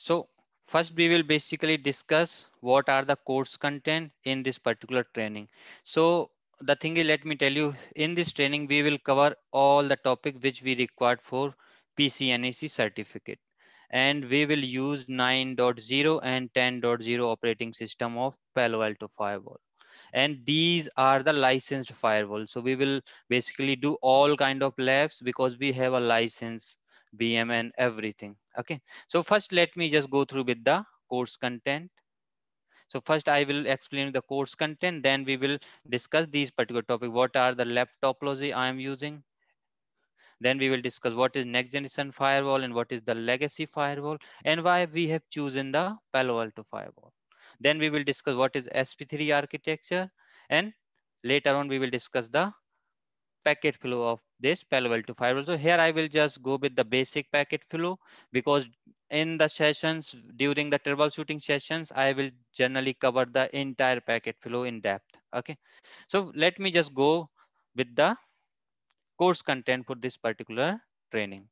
So first we will basically discuss what are the course content in this particular training. So the thing is, let me tell you, in this training, we will cover all the topic which we required for PCNAC certificate. And we will use 9.0 and 10.0 operating system of Palo Alto firewall. And these are the licensed firewall. So we will basically do all kind of labs because we have a license BM and everything. Okay. So first, let me just go through with the course content. So first I will explain the course content, then we will discuss these particular topic. What are the lab topology I am using? Then we will discuss what is next generation firewall and what is the legacy firewall and why we have chosen the Palo Alto firewall. Then we will discuss what is SP3 architecture and later on we will discuss the packet flow of this parallel to fiber. So here I will just go with the basic packet flow because in the sessions, during the troubleshooting sessions, I will generally cover the entire packet flow in depth, okay? So let me just go with the course content for this particular training.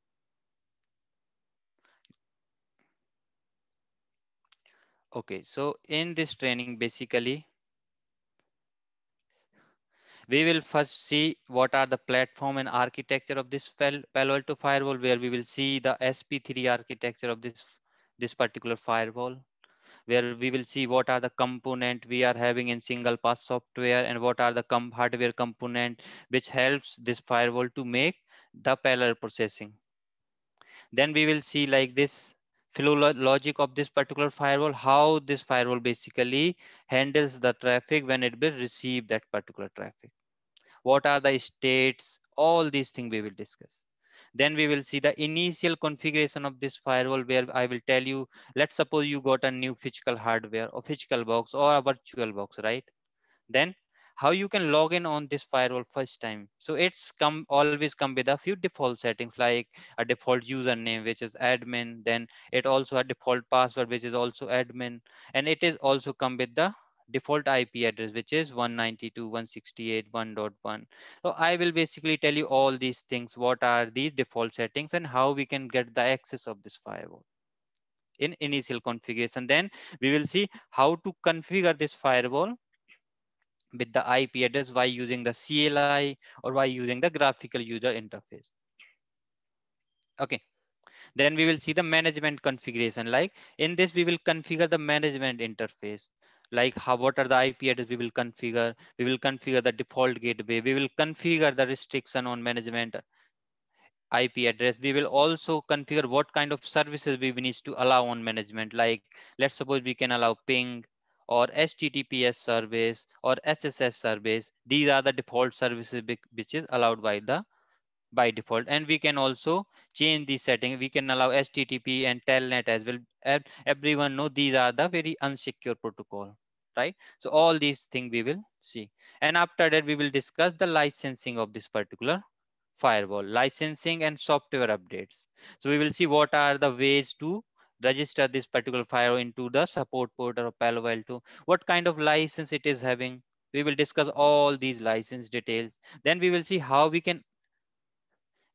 Okay, so in this training, basically, we will first see what are the platform and architecture of this Palo Alto firewall, where we will see the SP3 architecture of this, this particular firewall, where we will see what are the component we are having in single pass software and what are the com hardware component, which helps this firewall to make the parallel processing. Then we will see like this logic of this particular firewall, how this firewall basically handles the traffic when it will receive that particular traffic. What are the states? All these things we will discuss. Then we will see the initial configuration of this firewall where I will tell you, let's suppose you got a new physical hardware or physical box or a virtual box, right? Then how you can log in on this firewall first time. So it's come always come with a few default settings like a default username, which is admin. Then it also a default password, which is also admin. And it is also come with the default IP address, which is 192.168.1.1. So I will basically tell you all these things, what are these default settings and how we can get the access of this firewall in initial configuration. Then we will see how to configure this firewall with the IP address by using the CLI or by using the graphical user interface. Okay. Then we will see the management configuration. Like in this, we will configure the management interface. Like how, what are the IP address we will configure? We will configure the default gateway. We will configure the restriction on management IP address. We will also configure what kind of services we need to allow on management. Like let's suppose we can allow ping, or HTTPS service or SSS service. These are the default services which is allowed by the by default. And we can also change the setting. We can allow HTTP and telnet as well. Everyone know these are the very unsecure protocol, right? So all these things we will see. And after that, we will discuss the licensing of this particular firewall, licensing and software updates. So we will see what are the ways to register this particular file into the support portal of Palo Alto, what kind of license it is having. We will discuss all these license details. Then we will see how we can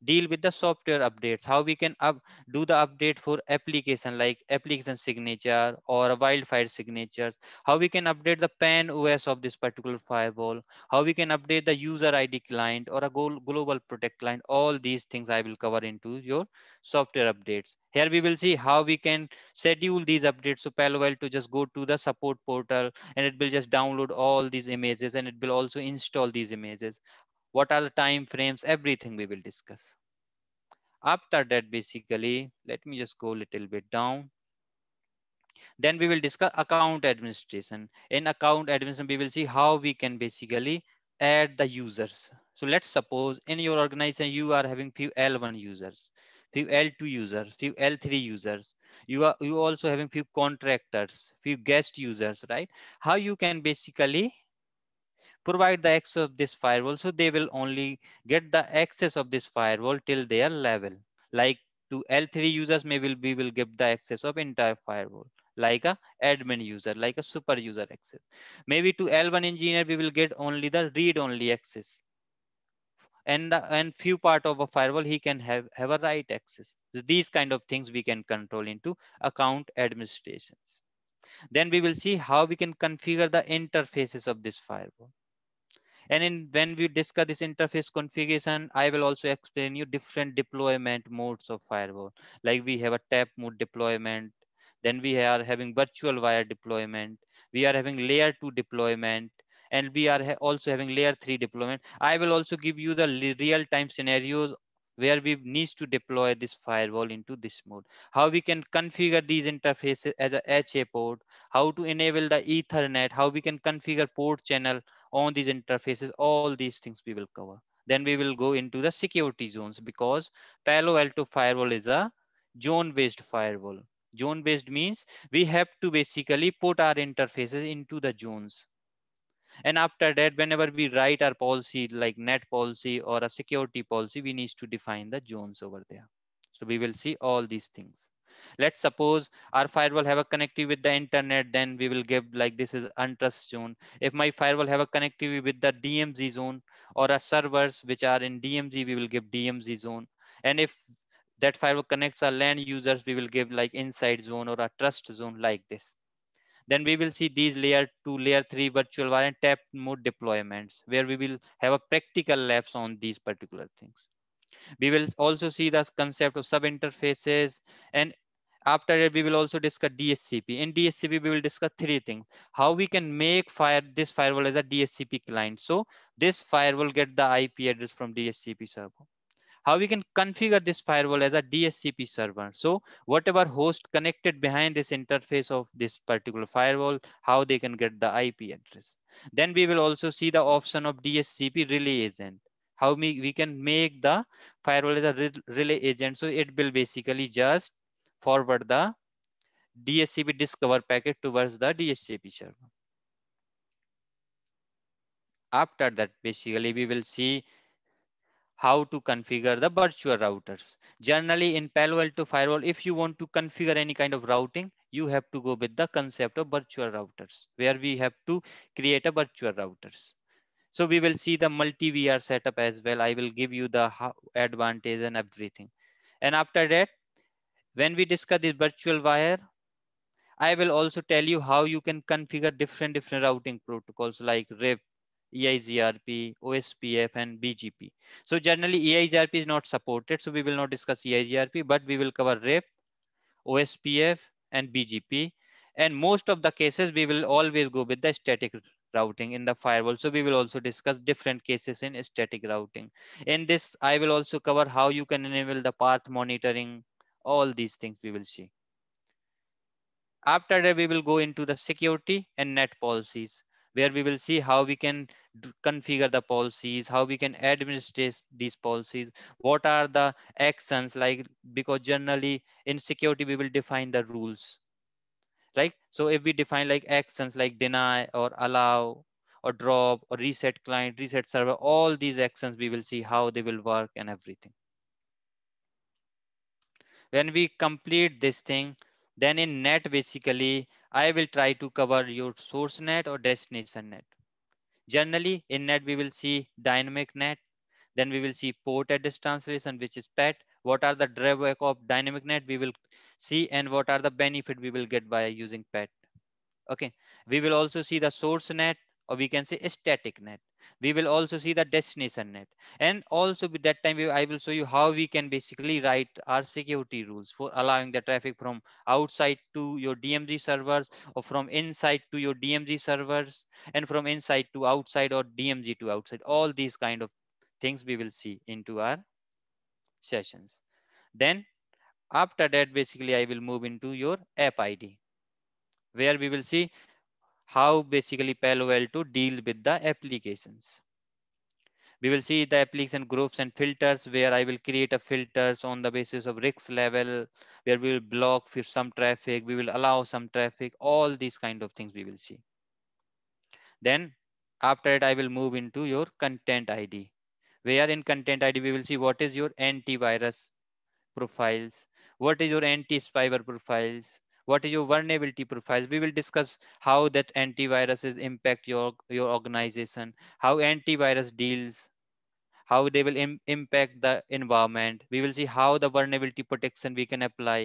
deal with the software updates how we can up, do the update for application like application signature or wildfire signatures how we can update the pan os of this particular firewall how we can update the user id client or a global protect client all these things i will cover into your software updates here we will see how we can schedule these updates so palo alto just go to the support portal and it will just download all these images and it will also install these images what are the time frames, everything we will discuss. After that, basically, let me just go a little bit down. Then we will discuss account administration. In account administration, we will see how we can basically add the users. So let's suppose in your organization, you are having few L1 users, few L2 users, few L3 users. You are you also having few contractors, few guest users, right? How you can basically provide the access of this firewall. So they will only get the access of this firewall till their level. Like to L3 users, maybe we will give the access of entire firewall like a admin user, like a super user access. Maybe to L1 engineer, we will get only the read only access. And, and few part of a firewall, he can have, have a right access. So these kind of things we can control into account administrations. Then we will see how we can configure the interfaces of this firewall. And in when we discuss this interface configuration, I will also explain you different deployment modes of firewall. Like we have a tap mode deployment, then we are having virtual wire deployment, we are having layer two deployment, and we are ha also having layer three deployment. I will also give you the real time scenarios where we needs to deploy this firewall into this mode, how we can configure these interfaces as a HA port, how to enable the ethernet, how we can configure port channel, on these interfaces, all these things we will cover. Then we will go into the security zones because Palo Alto firewall is a zone-based firewall. Zone-based means we have to basically put our interfaces into the zones. And after that, whenever we write our policy like net policy or a security policy, we need to define the zones over there. So we will see all these things. Let's suppose our firewall have a connectivity with the internet, then we will give like this is untrust zone. If my firewall have a connectivity with the DMZ zone or a servers which are in DMZ, we will give DMZ zone. And if that firewall connects our land users, we will give like inside zone or a trust zone like this. Then we will see these layer two, layer three virtual wire tap mode deployments where we will have a practical labs on these particular things. We will also see this concept of sub interfaces and after that, we will also discuss dscp in dscp we will discuss three things how we can make fire this firewall as a dscp client so this firewall get the ip address from dscp server how we can configure this firewall as a dscp server so whatever host connected behind this interface of this particular firewall how they can get the ip address then we will also see the option of dscp relay agent how we, we can make the firewall as a relay agent so it will basically just forward the DSCP discover packet towards the DSCP server. After that, basically we will see how to configure the virtual routers. Generally in Palo Alto firewall, if you want to configure any kind of routing, you have to go with the concept of virtual routers where we have to create a virtual routers. So we will see the multi VR setup as well. I will give you the advantage and everything. And after that, when we discuss the virtual wire, I will also tell you how you can configure different different routing protocols like RIP, EIGRP, OSPF, and BGP. So generally EIGRP is not supported, so we will not discuss EIGRP, but we will cover RIP, OSPF, and BGP. And most of the cases, we will always go with the static routing in the firewall. So we will also discuss different cases in static routing. In this, I will also cover how you can enable the path monitoring, all these things we will see. After that, we will go into the security and net policies, where we will see how we can configure the policies, how we can administer these policies, what are the actions like, because generally in security, we will define the rules, right? So if we define like actions like deny or allow or drop or reset client, reset server, all these actions, we will see how they will work and everything. When we complete this thing, then in net, basically, I will try to cover your source net or destination net. Generally, in net, we will see dynamic net. Then we will see port address translation, which is PET. What are the drawback of dynamic net we will see and what are the benefit we will get by using PET. Okay, we will also see the source net or we can say static net we will also see the destination net and also with that time we, i will show you how we can basically write our security rules for allowing the traffic from outside to your dmg servers or from inside to your dmg servers and from inside to outside or dmg to outside all these kind of things we will see into our sessions then after that basically i will move into your app id where we will see how basically Palo Alto deals with the applications. We will see the application groups and filters where I will create a filters on the basis of risk level, where we will block for some traffic, we will allow some traffic, all these kind of things we will see. Then after it, I will move into your content ID. Where in content ID, we will see what is your antivirus profiles, what is your anti-spyware profiles, what is your vulnerability profiles we will discuss how that antiviruses impact your your organization how antivirus deals how they will Im impact the environment we will see how the vulnerability protection we can apply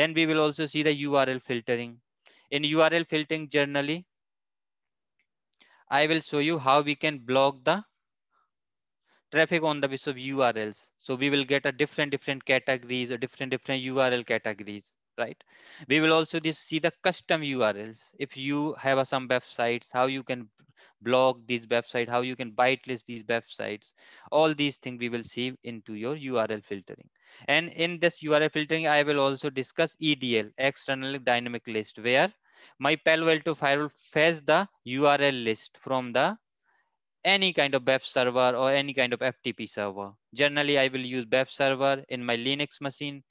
then we will also see the url filtering in url filtering generally i will show you how we can block the traffic on the basis of URLs. So we will get a different different categories or different different URL categories right? We will also see the custom URLs. If you have some websites, how you can blog these websites, how you can byte list these websites, all these things we will see into your URL filtering. And in this URL filtering, I will also discuss EDL, external dynamic list, where my Palo Alto firewall fetch the URL list from the any kind of web server or any kind of FTP server. Generally, I will use web server in my Linux machine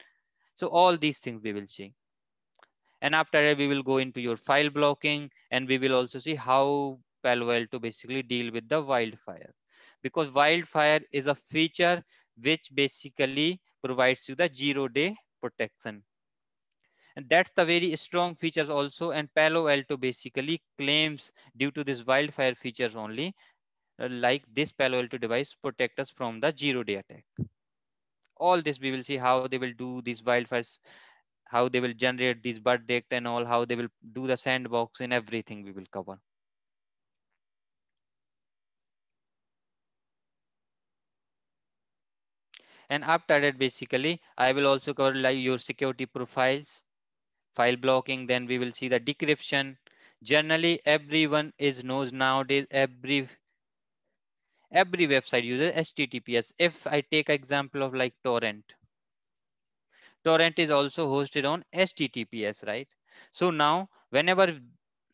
so all these things we will see. And after that, we will go into your file blocking and we will also see how Palo Alto basically deal with the wildfire because wildfire is a feature which basically provides you the zero day protection. And that's the very strong features also. And Palo Alto basically claims due to this wildfire features only uh, like this Palo Alto device protect us from the zero day attack all this we will see how they will do these wildfires how they will generate these bird deck and all how they will do the sandbox and everything we will cover and after that basically i will also cover like your security profiles file blocking then we will see the decryption generally everyone is knows nowadays every every website uses https if i take example of like torrent torrent is also hosted on https right so now whenever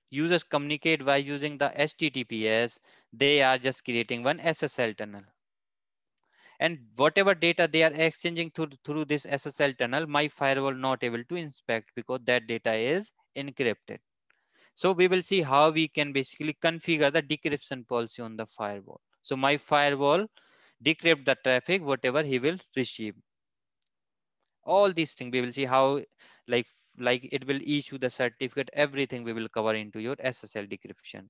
users communicate by using the https they are just creating one ssl tunnel and whatever data they are exchanging through, through this ssl tunnel my firewall not able to inspect because that data is encrypted so we will see how we can basically configure the decryption policy on the firewall so my firewall decrypt the traffic, whatever he will receive. All these things, we will see how like, like it will issue the certificate, everything we will cover into your SSL decryption.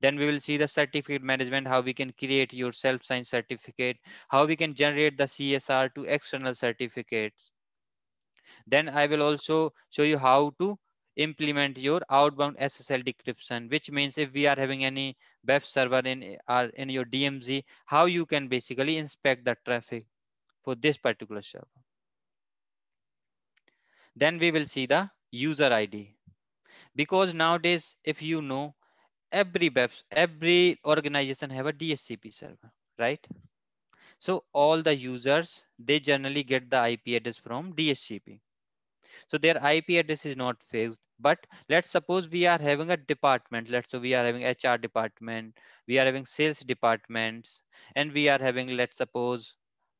Then we will see the certificate management, how we can create your self-signed certificate, how we can generate the CSR to external certificates. Then I will also show you how to implement your outbound SSL decryption, which means if we are having any web server in or in your DMZ, how you can basically inspect the traffic for this particular server. Then we will see the user ID. Because nowadays, if you know, every web, every organization have a DSCP server, right? So all the users, they generally get the IP address from DSCP. So their IP address is not fixed. But let's suppose we are having a department. Let's say so we are having HR department, we are having sales departments, and we are having, let's suppose,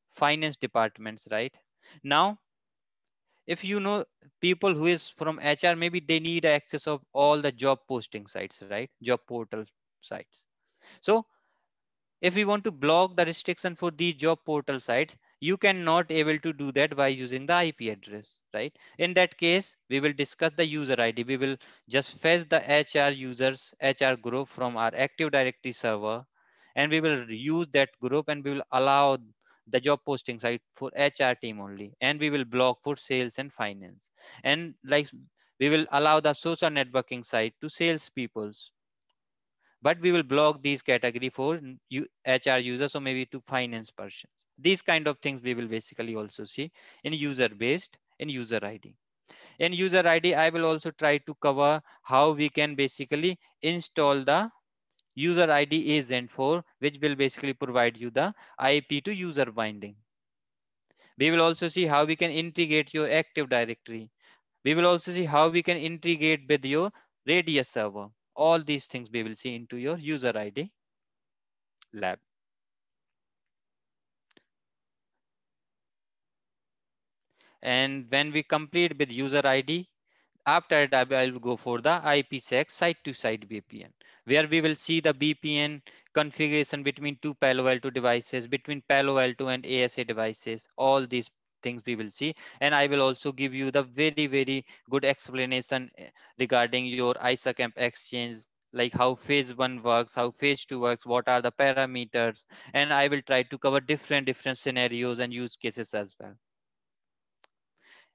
finance departments, right? Now, if you know people who is from HR, maybe they need access of all the job posting sites, right? Job portal sites. So if we want to block the restriction for the job portal sites, you cannot able to do that by using the IP address, right? In that case, we will discuss the user ID. We will just fetch the HR users, HR group from our Active Directory server, and we will use that group and we will allow the job posting site for HR team only. And we will block for sales and finance. And like we will allow the social networking site to sales people's but we will block these category for HR users, or maybe to finance persons these kind of things we will basically also see in user based in user id in user id i will also try to cover how we can basically install the user id agent for which will basically provide you the ip to user binding we will also see how we can integrate your active directory we will also see how we can integrate with your radius server all these things we will see into your user id lab And when we complete with user ID, after that, I will go for the IPsec site-to-site VPN, where we will see the VPN configuration between two Palo Alto devices, between Palo Alto and ASA devices, all these things we will see. And I will also give you the very, very good explanation eh, regarding your ISACAMP exchange, like how phase one works, how phase two works, what are the parameters. And I will try to cover different, different scenarios and use cases as well.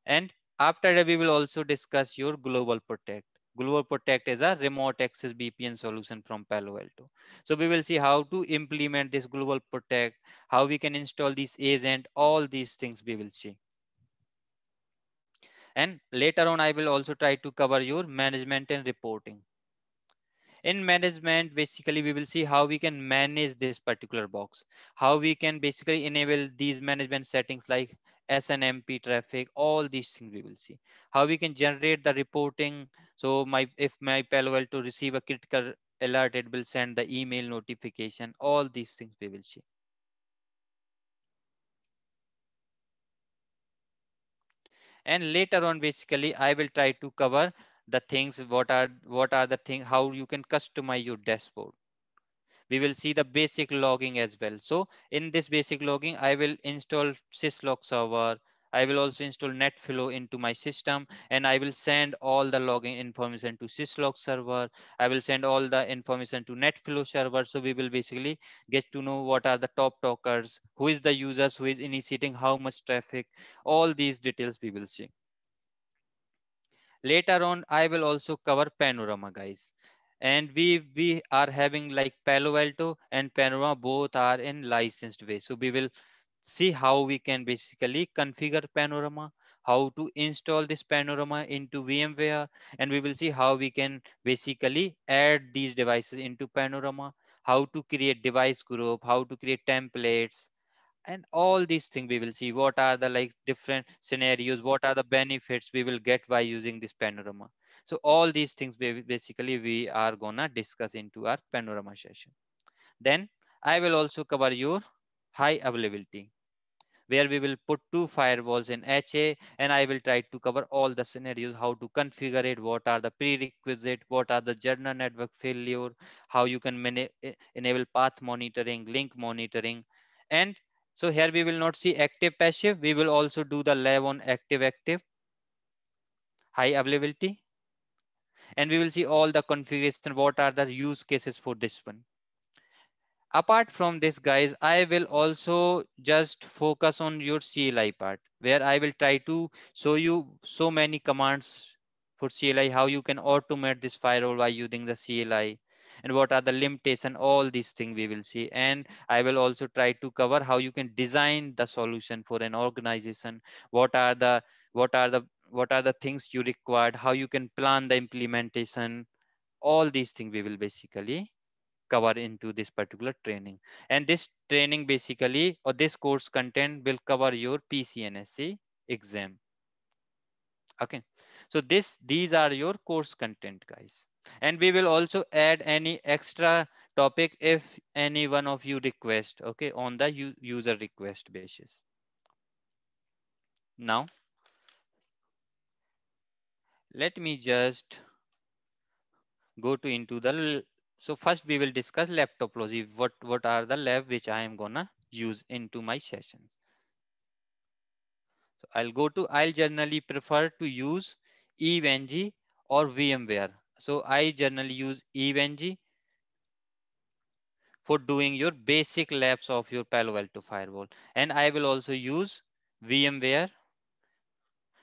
And after that, we will also discuss your Global Protect. Global Protect is a remote access VPN solution from Palo Alto. So we will see how to implement this Global Protect, how we can install this agent, all these things we will see. And later on, I will also try to cover your management and reporting in management basically we will see how we can manage this particular box how we can basically enable these management settings like SNMP traffic, all these things we will see. How we can generate the reporting. So my if my Palo Alto receive a critical alert, it will send the email notification. All these things we will see. And later on, basically, I will try to cover the things what are what are the thing how you can customize your dashboard we will see the basic logging as well so in this basic logging i will install syslog server i will also install netflow into my system and i will send all the logging information to syslog server i will send all the information to netflow server so we will basically get to know what are the top talkers who is the users who is initiating how much traffic all these details we will see later on i will also cover panorama guys and we we are having like palo alto and panorama both are in licensed way so we will see how we can basically configure panorama how to install this panorama into vmware and we will see how we can basically add these devices into panorama how to create device group how to create templates and all these things we will see what are the like different scenarios what are the benefits we will get by using this panorama so all these things basically we are gonna discuss into our panorama session then i will also cover your high availability where we will put two firewalls in HA and I will try to cover all the scenarios, how to configure it, what are the prerequisite, what are the journal network failure, how you can enable path monitoring, link monitoring, and so here we will not see active passive. We will also do the lab on active active, high availability. And we will see all the configuration. What are the use cases for this one? Apart from this guys, I will also just focus on your CLI part where I will try to show you so many commands for CLI, how you can automate this firewall by using the CLI and what are the limitation all these things we will see and i will also try to cover how you can design the solution for an organization what are the what are the what are the things you required how you can plan the implementation all these things we will basically cover into this particular training and this training basically or this course content will cover your pcnsc exam okay so this these are your course content guys and we will also add any extra topic if any one of you request, okay, on the user request basis. Now, let me just go to into the, so first we will discuss lab topology, what, what are the lab which I am gonna use into my sessions. So I'll go to, I'll generally prefer to use EVNG or VMware so I generally use EVNG for doing your basic labs of your Palo Alto firewall. And I will also use VMware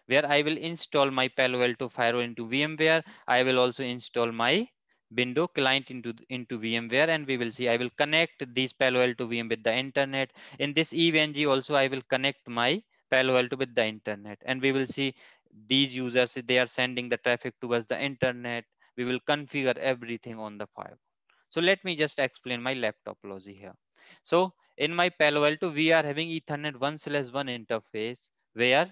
where I will install my Palo Alto firewall into VMware. I will also install my window client into, into VMware and we will see I will connect these Palo Alto VM with the internet. In this EVNG also, I will connect my Palo Alto with the internet and we will see these users, they are sending the traffic towards the internet we will configure everything on the firewall. So let me just explain my laptop logic here. So in my Palo Alto, we are having Ethernet 1 slash 1 interface where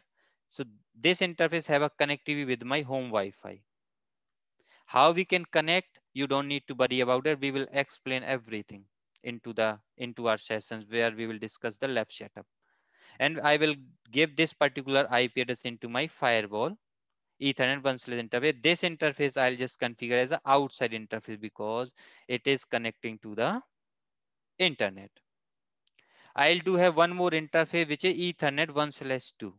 so this interface have a connectivity with my home Wi-Fi. How we can connect, you don't need to worry about it. We will explain everything into the into our sessions where we will discuss the lab setup. And I will give this particular IP address into my firewall Ethernet one slash interface. This interface I'll just configure as an outside interface because it is connecting to the internet. I'll do have one more interface which is Ethernet one slash two.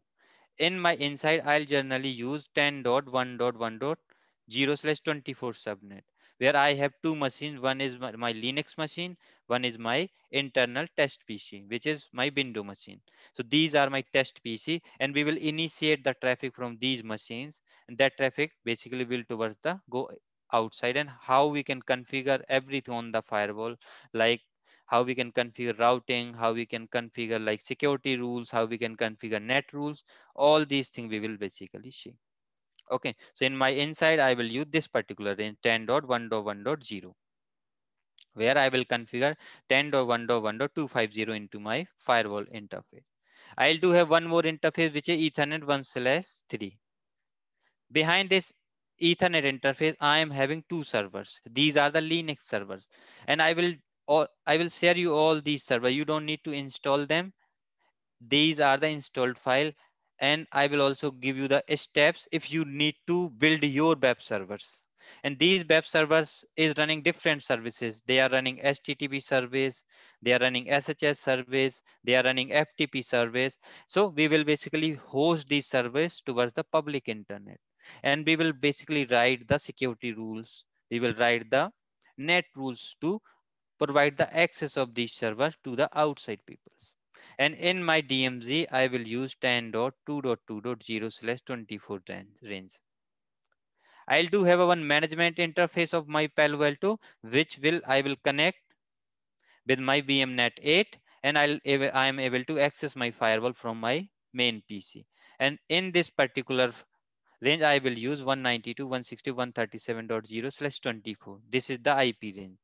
In my inside, I'll generally use 10.1.1.0 slash 24 subnet where I have two machines. One is my, my, Linux machine, one is my internal test PC, which is my window machine. So these are my test PC and we will initiate the traffic from these machines. And that traffic basically will towards the go outside and how we can configure everything on the firewall, like how we can configure routing, how we can configure like security rules, how we can configure net rules, all these things we will basically see. Okay, so in my inside, I will use this particular range 10.1.1.0 where I will configure 10.1.1.250 into my firewall interface. I'll do have one more interface, which is Ethernet 1 slash 3. Behind this Ethernet interface, I am having two servers. These are the Linux servers. And I will or uh, I will share you all these servers. You don't need to install them. These are the installed file and I will also give you the steps if you need to build your web servers. And these web servers is running different services. They are running HTTP service, they are running SHS service, they are running FTP service. So we will basically host these service towards the public internet. And we will basically write the security rules. We will write the net rules to provide the access of these servers to the outside peoples. And in my DMZ, I will use 10.2.2.0 slash 24 range. I'll do have a one management interface of my Palo Alto, which will I will connect with my VMNet 8 and I'll I am able to access my firewall from my main PC. And in this particular range, I will use 192.160.137.0 slash 24. This is the IP range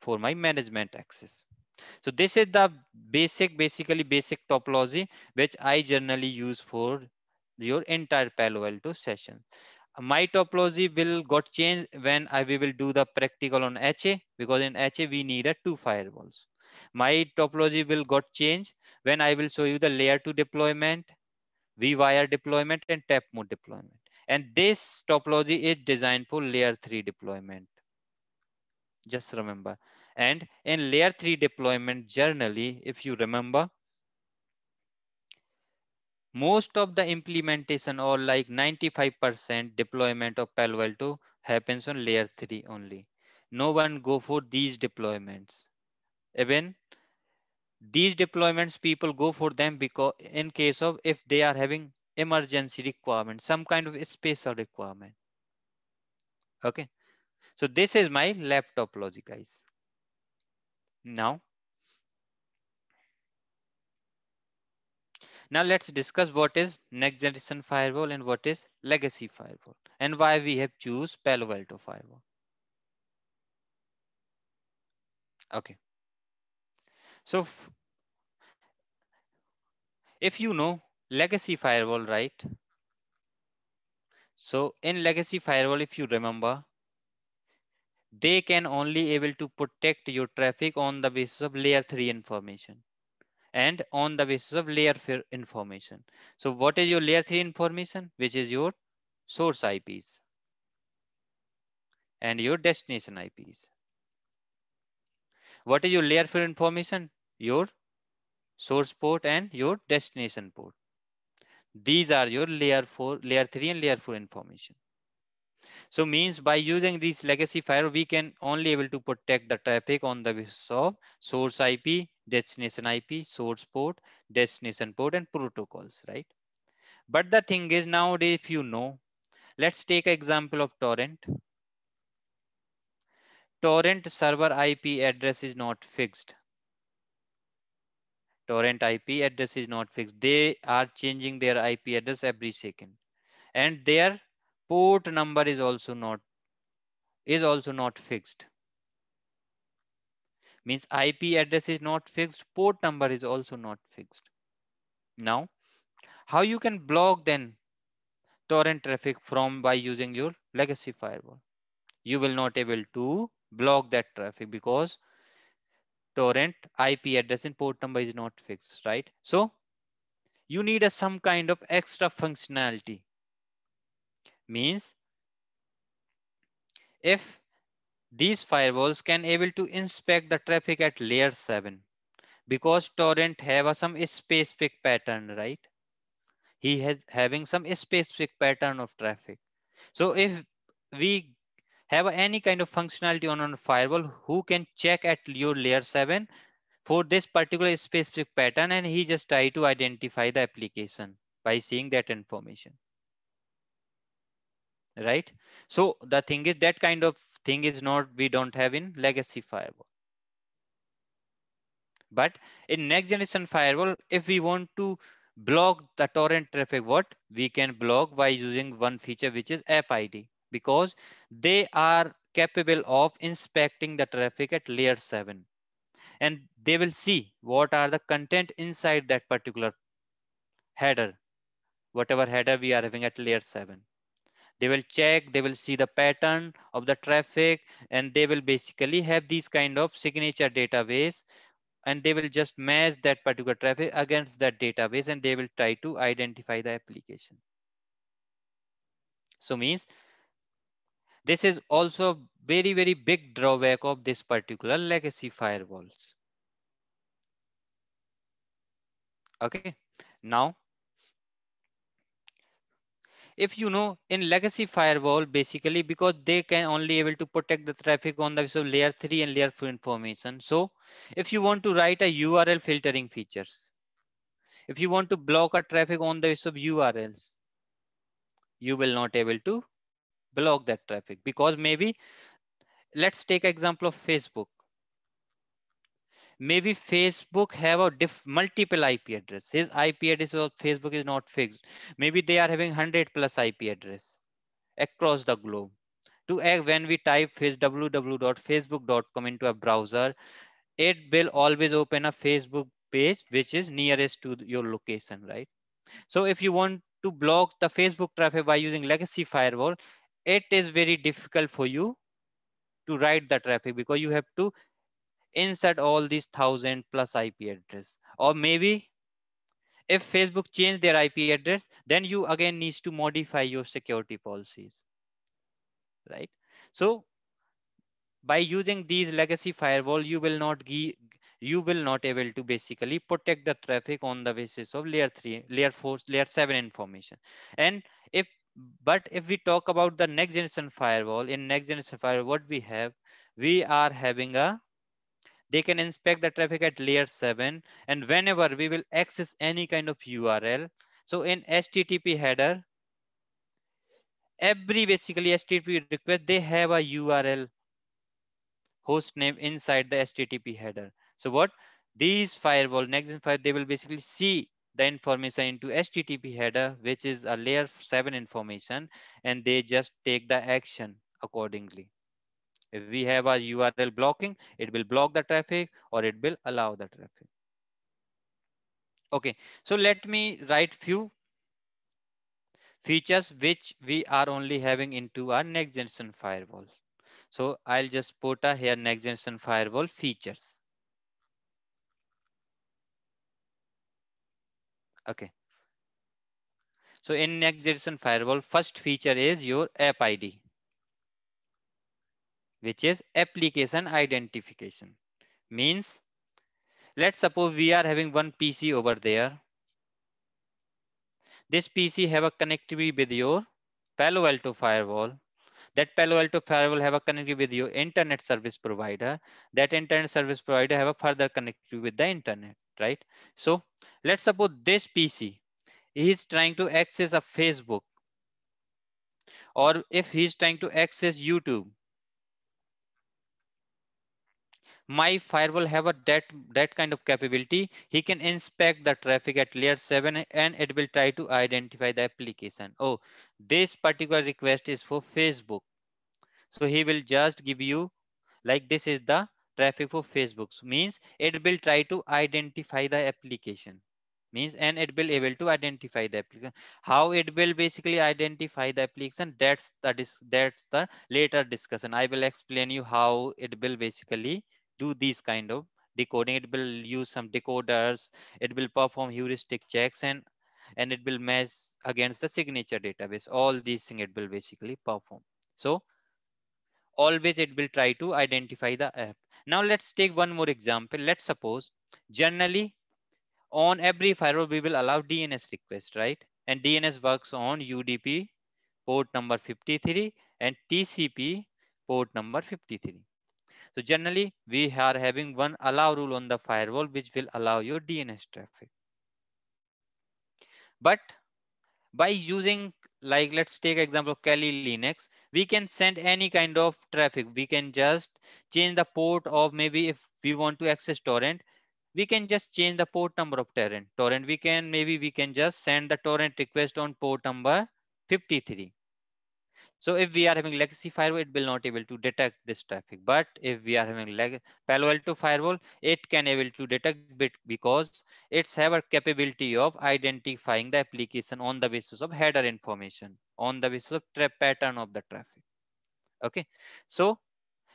for my management access. So this is the basic, basically basic topology, which I generally use for your entire Palo Alto session. My topology will got changed when I we will do the practical on HA because in HA we need a two firewalls. My topology will got changed when I will show you the layer two deployment, vWire deployment and tap mode deployment. And this topology is designed for layer three deployment. Just remember and in layer three deployment, generally, if you remember, most of the implementation or like 95% deployment of Palo Alto happens on layer three only. No one go for these deployments. Even these deployments, people go for them because in case of if they are having emergency requirement, some kind of special requirement. Okay. So this is my laptop logic guys. Now, now let's discuss what is next generation firewall and what is legacy firewall and why we have choose Palo Alto firewall. Okay. So if you know legacy firewall, right? So in legacy firewall, if you remember, they can only able to protect your traffic on the basis of layer 3 information and on the basis of layer 4 information so what is your layer 3 information which is your source ips and your destination ips what is your layer 4 information your source port and your destination port these are your layer 4 layer 3 and layer 4 information so means by using these legacy firewall, we can only able to protect the traffic on the basis of source IP, destination IP, source port, destination port, and protocols, right? But the thing is nowadays, if you know, let's take example of torrent. Torrent server IP address is not fixed. Torrent IP address is not fixed. They are changing their IP address every second. And their port number is also not is also not fixed means ip address is not fixed port number is also not fixed now how you can block then torrent traffic from by using your legacy firewall you will not able to block that traffic because torrent ip address and port number is not fixed right so you need a some kind of extra functionality means if these firewalls can able to inspect the traffic at layer 7 because torrent have a, some specific pattern right he has having some specific pattern of traffic so if we have any kind of functionality on a firewall who can check at your layer 7 for this particular specific pattern and he just try to identify the application by seeing that information right? So the thing is that kind of thing is not, we don't have in legacy firewall. But in next generation firewall, if we want to block the torrent traffic, what we can block by using one feature, which is app ID, because they are capable of inspecting the traffic at layer seven. And they will see what are the content inside that particular header, whatever header we are having at layer seven. They will check, they will see the pattern of the traffic, and they will basically have these kind of signature database and they will just match that particular traffic against that database and they will try to identify the application. So means this is also very, very big drawback of this particular legacy firewalls. Okay, now if you know in legacy firewall basically because they can only able to protect the traffic on the so layer 3 and layer 4 information so if you want to write a url filtering features if you want to block a traffic on the use of urls you will not able to block that traffic because maybe let's take example of facebook maybe facebook have a diff multiple ip address his ip address of facebook is not fixed maybe they are having 100 plus ip address across the globe to when we type his www.facebook.com into a browser it will always open a facebook page which is nearest to your location right so if you want to block the facebook traffic by using legacy firewall it is very difficult for you to write the traffic because you have to insert all these thousand plus IP address. Or maybe if Facebook change their IP address, then you again needs to modify your security policies, right? So by using these legacy firewall, you will not give, you will not able to basically protect the traffic on the basis of layer three, layer four, layer seven information. And if, but if we talk about the next generation firewall in next generation firewall, what we have, we are having a they can inspect the traffic at layer 7 and whenever we will access any kind of url so in http header every basically http request they have a url host name inside the http header so what these firewall next fire they will basically see the information into http header which is a layer 7 information and they just take the action accordingly if we have a URL blocking, it will block the traffic or it will allow the traffic. Okay, so let me write few features which we are only having into our next generation firewall. So I'll just put a here next generation firewall features. Okay. So in next generation firewall, first feature is your app ID which is application identification. Means, let's suppose we are having one PC over there. This PC have a connectivity with your Palo Alto firewall. That Palo Alto firewall have a connectivity with your internet service provider. That internet service provider have a further connectivity with the internet, right? So let's suppose this PC is trying to access a Facebook or if he's trying to access YouTube my firewall have a that that kind of capability he can inspect the traffic at layer 7 and it will try to identify the application oh this particular request is for facebook so he will just give you like this is the traffic for facebook so means it will try to identify the application means and it will able to identify the application how it will basically identify the application that's the that's the later discussion i will explain you how it will basically do these kind of decoding. It will use some decoders. It will perform heuristic checks and and it will match against the signature database. All these things it will basically perform. So always it will try to identify the app. Now let's take one more example. Let's suppose generally on every firewall, we will allow DNS request, right? And DNS works on UDP port number 53 and TCP port number 53. So generally we are having one allow rule on the firewall, which will allow your DNS traffic. But by using like let's take example of Kali Linux, we can send any kind of traffic. We can just change the port of maybe if we want to access torrent, we can just change the port number of torrent. Torrent, we can maybe we can just send the torrent request on port number 53. So if we are having legacy firewall, it will not able to detect this traffic. But if we are having like Palo Alto firewall, it can able to detect bit because it's have a capability of identifying the application on the basis of header information, on the basis of pattern of the traffic. Okay, so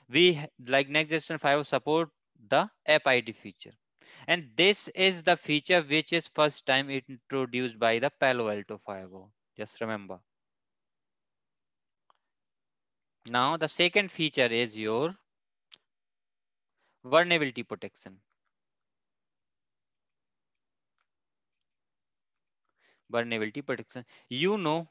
we like next generation firewall support the app ID feature. And this is the feature which is first time introduced by the Palo Alto firewall. Just remember now the second feature is your vulnerability protection. Vulnerability protection. You know,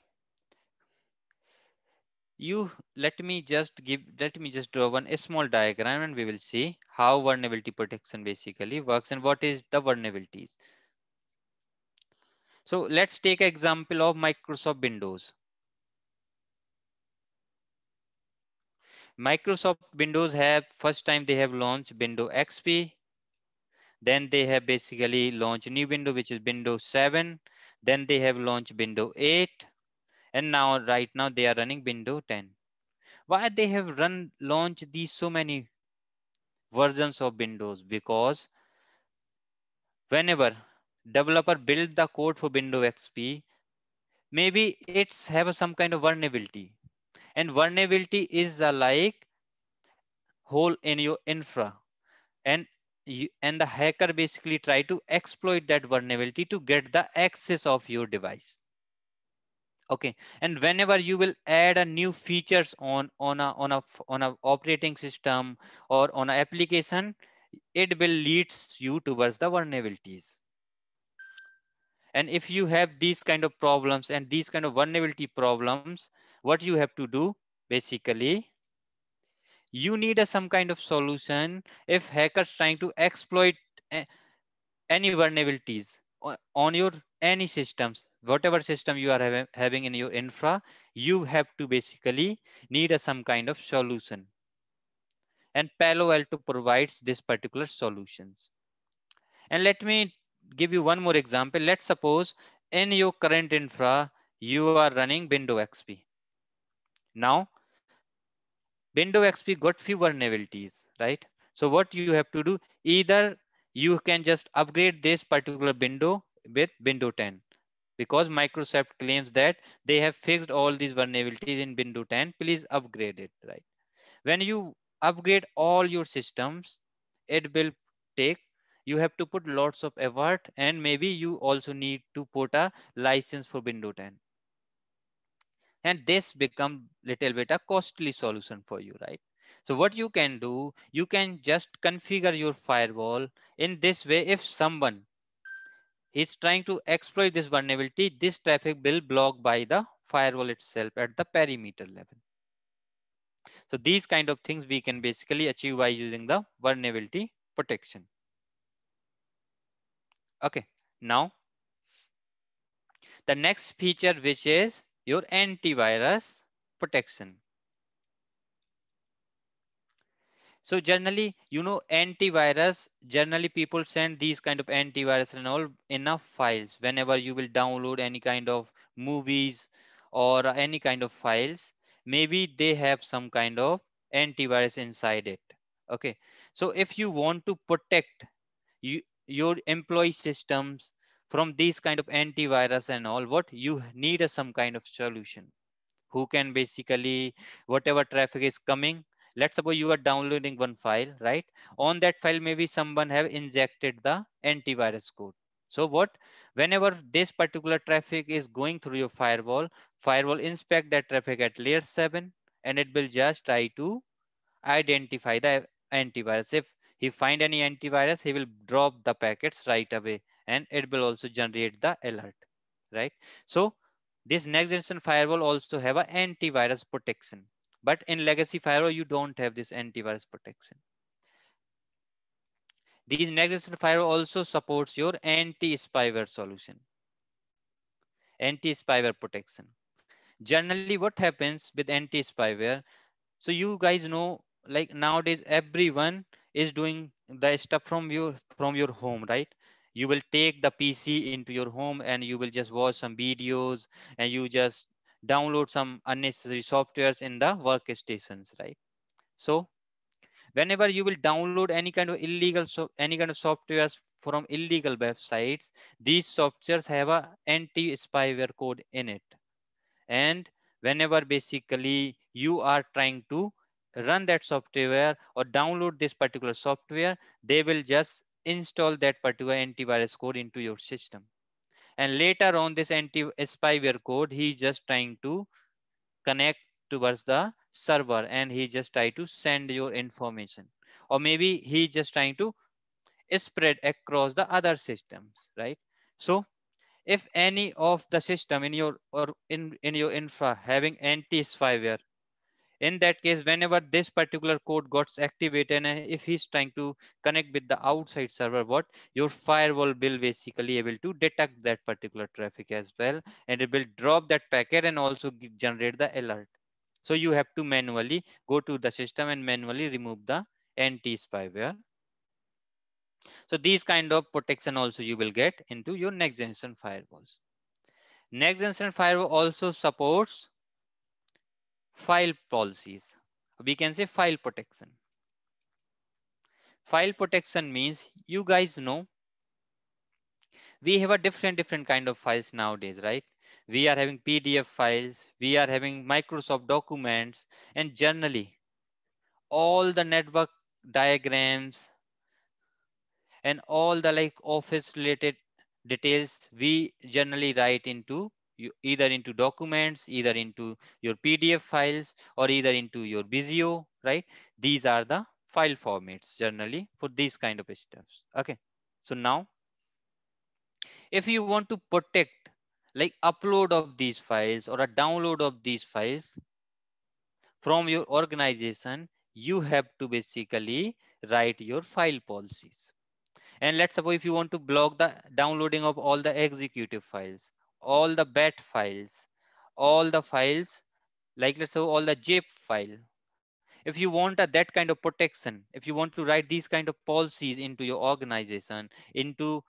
you let me just give, let me just draw one a small diagram and we will see how vulnerability protection basically works and what is the vulnerabilities. So let's take example of Microsoft Windows. Microsoft Windows have first time they have launched Windows XP. Then they have basically launched new window, which is Windows 7. Then they have launched Windows 8. And now right now they are running Windows 10. Why they have run launched these so many versions of Windows? Because whenever developer build the code for Windows XP, maybe it's have some kind of vulnerability and vulnerability is uh, like hole in your infra. And you, and the hacker basically try to exploit that vulnerability to get the access of your device okay and whenever you will add a new features on on a on a on a operating system or on an application it will leads you towards the vulnerabilities and if you have these kind of problems and these kind of vulnerability problems what you have to do basically you need a, some kind of solution if hackers trying to exploit eh, any vulnerabilities on your any systems whatever system you are have, having in your infra you have to basically need a, some kind of solution and palo alto provides this particular solutions and let me give you one more example let's suppose in your current infra you are running windows xp now, window XP got few vulnerabilities, right? So what you have to do, either you can just upgrade this particular window with window 10 because Microsoft claims that they have fixed all these vulnerabilities in window 10, please upgrade it, right? When you upgrade all your systems, it will take you have to put lots of effort and maybe you also need to put a license for window 10 and this become little bit a costly solution for you, right? So what you can do, you can just configure your firewall in this way. If someone is trying to exploit this vulnerability, this traffic will block by the firewall itself at the perimeter level. So these kind of things we can basically achieve by using the vulnerability protection. Okay, now the next feature which is your antivirus protection. So generally, you know, antivirus, generally people send these kind of antivirus and all enough files whenever you will download any kind of movies or any kind of files, maybe they have some kind of antivirus inside it. Okay. So if you want to protect you, your employee systems, from these kind of antivirus and all what you need a, some kind of solution who can basically whatever traffic is coming let's suppose you are downloading one file right on that file maybe someone have injected the antivirus code so what whenever this particular traffic is going through your firewall firewall inspect that traffic at layer 7 and it will just try to identify the antivirus if he find any antivirus he will drop the packets right away and it will also generate the alert, right? So this next generation firewall also have an antivirus protection, but in legacy firewall, you don't have this antivirus protection. These next generation firewall also supports your anti-spyware solution, anti-spyware protection. Generally, what happens with anti-spyware? So you guys know, like nowadays, everyone is doing the stuff from your from your home, right? you will take the pc into your home and you will just watch some videos and you just download some unnecessary softwares in the workstations right so whenever you will download any kind of illegal so any kind of softwares from illegal websites these softwares have a anti spyware code in it and whenever basically you are trying to run that software or download this particular software they will just install that particular antivirus code into your system. And later on this anti-spyware code, he just trying to connect towards the server and he just try to send your information. Or maybe he just trying to spread across the other systems, right? So if any of the system in your or in, in your infra having anti-spyware in that case whenever this particular code gets activated and if he's trying to connect with the outside server what your firewall will basically able to detect that particular traffic as well and it will drop that packet and also generate the alert so you have to manually go to the system and manually remove the anti spyware so these kind of protection also you will get into your next generation firewalls next generation firewall also supports file policies. We can say file protection. File protection means you guys know we have a different different kind of files nowadays, right? We are having PDF files, we are having Microsoft documents, and generally all the network diagrams and all the like office related details we generally write into you, either into documents, either into your PDF files, or either into your Visio, right? These are the file formats generally for these kind of stuffs. Okay, so now if you want to protect like upload of these files or a download of these files from your organization, you have to basically write your file policies. And let's suppose if you want to block the downloading of all the executive files all the bat files, all the files, like let's say all the JIP file. If you want a, that kind of protection, if you want to write these kind of policies into your organization, into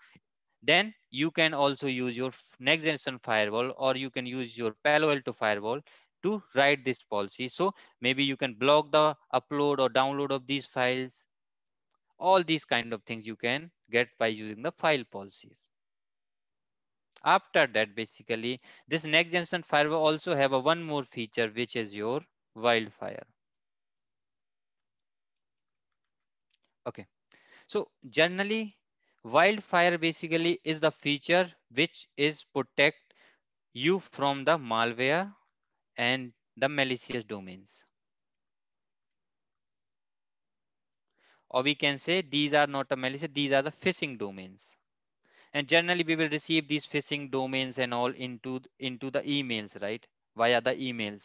then you can also use your next generation firewall or you can use your Palo Alto firewall to write this policy. So maybe you can block the upload or download of these files. All these kind of things you can get by using the file policies. After that, basically, this next generation firewall also have a one more feature, which is your wildfire. Okay, so generally, wildfire basically is the feature which is protect you from the malware and the malicious domains. Or we can say these are not a malicious, these are the phishing domains and generally we will receive these phishing domains and all into into the emails right via the emails